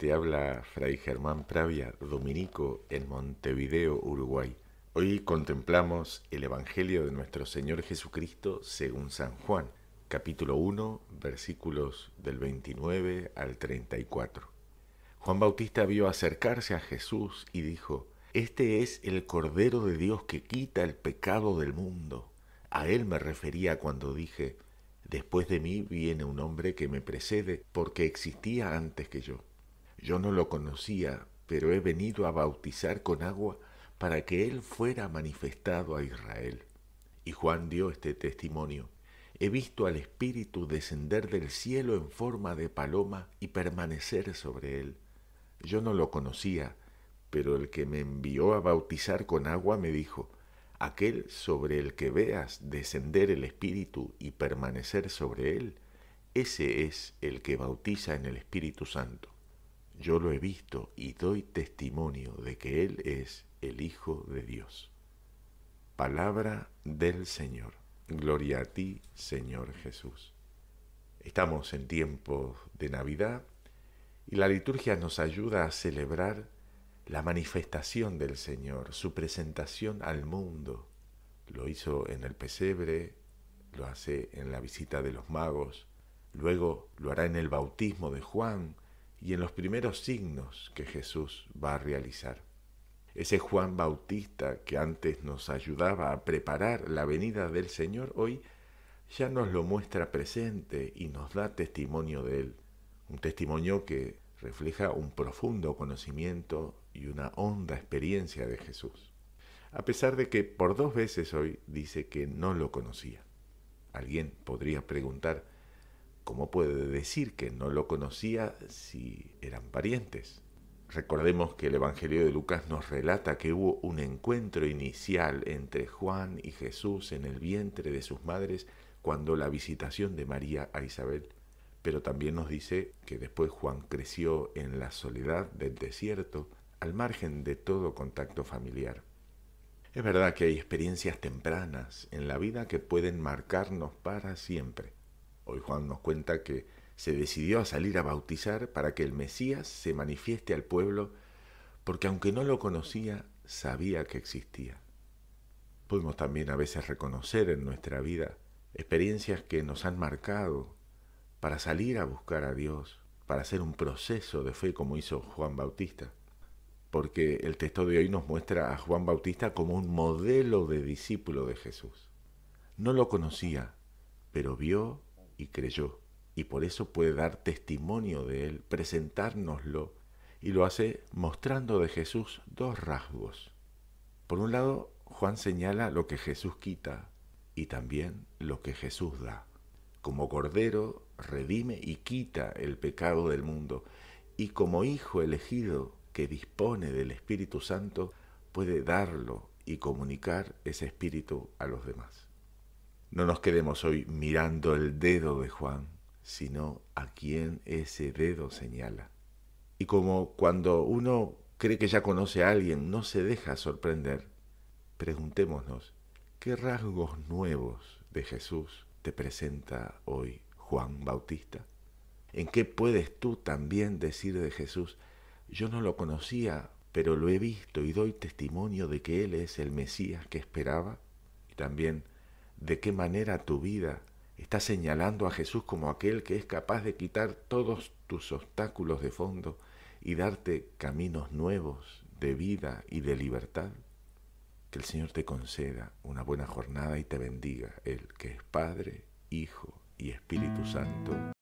Te habla Fray Germán Pravia, dominico en Montevideo, Uruguay. Hoy contemplamos el Evangelio de nuestro Señor Jesucristo según San Juan, capítulo 1, versículos del 29 al 34. Juan Bautista vio acercarse a Jesús y dijo, Este es el Cordero de Dios que quita el pecado del mundo. A él me refería cuando dije, Después de mí viene un hombre que me precede porque existía antes que yo yo no lo conocía, pero he venido a bautizar con agua para que Él fuera manifestado a Israel. Y Juan dio este testimonio. He visto al Espíritu descender del cielo en forma de paloma y permanecer sobre Él. Yo no lo conocía, pero el que me envió a bautizar con agua me dijo, aquel sobre el que veas descender el Espíritu y permanecer sobre Él, ese es el que bautiza en el Espíritu Santo. Yo lo he visto y doy testimonio de que Él es el Hijo de Dios. Palabra del Señor. Gloria a ti, Señor Jesús. Estamos en tiempos de Navidad y la liturgia nos ayuda a celebrar la manifestación del Señor, su presentación al mundo. Lo hizo en el pesebre, lo hace en la visita de los magos, luego lo hará en el bautismo de Juan, y en los primeros signos que Jesús va a realizar. Ese Juan Bautista que antes nos ayudaba a preparar la venida del Señor, hoy ya nos lo muestra presente y nos da testimonio de él. Un testimonio que refleja un profundo conocimiento y una honda experiencia de Jesús. A pesar de que por dos veces hoy dice que no lo conocía. Alguien podría preguntar, ¿Cómo puede decir que no lo conocía si eran parientes? Recordemos que el Evangelio de Lucas nos relata que hubo un encuentro inicial entre Juan y Jesús en el vientre de sus madres cuando la visitación de María a Isabel pero también nos dice que después Juan creció en la soledad del desierto, al margen de todo contacto familiar. Es verdad que hay experiencias tempranas en la vida que pueden marcarnos para siempre, Hoy Juan nos cuenta que se decidió a salir a bautizar para que el Mesías se manifieste al pueblo, porque aunque no lo conocía, sabía que existía. Podemos también a veces reconocer en nuestra vida experiencias que nos han marcado para salir a buscar a Dios, para hacer un proceso de fe como hizo Juan Bautista. Porque el texto de hoy nos muestra a Juan Bautista como un modelo de discípulo de Jesús. No lo conocía, pero vio y creyó, y por eso puede dar testimonio de él, presentárnoslo, y lo hace mostrando de Jesús dos rasgos. Por un lado, Juan señala lo que Jesús quita y también lo que Jesús da. Como cordero, redime y quita el pecado del mundo, y como hijo elegido que dispone del Espíritu Santo, puede darlo y comunicar ese espíritu a los demás. No nos quedemos hoy mirando el dedo de Juan, sino a quién ese dedo señala. Y como cuando uno cree que ya conoce a alguien, no se deja sorprender, preguntémonos, ¿qué rasgos nuevos de Jesús te presenta hoy Juan Bautista? ¿En qué puedes tú también decir de Jesús, yo no lo conocía, pero lo he visto y doy testimonio de que Él es el Mesías que esperaba? Y también, de qué manera tu vida está señalando a Jesús como aquel que es capaz de quitar todos tus obstáculos de fondo y darte caminos nuevos de vida y de libertad. Que el Señor te conceda una buena jornada y te bendiga, el que es Padre, Hijo y Espíritu Santo.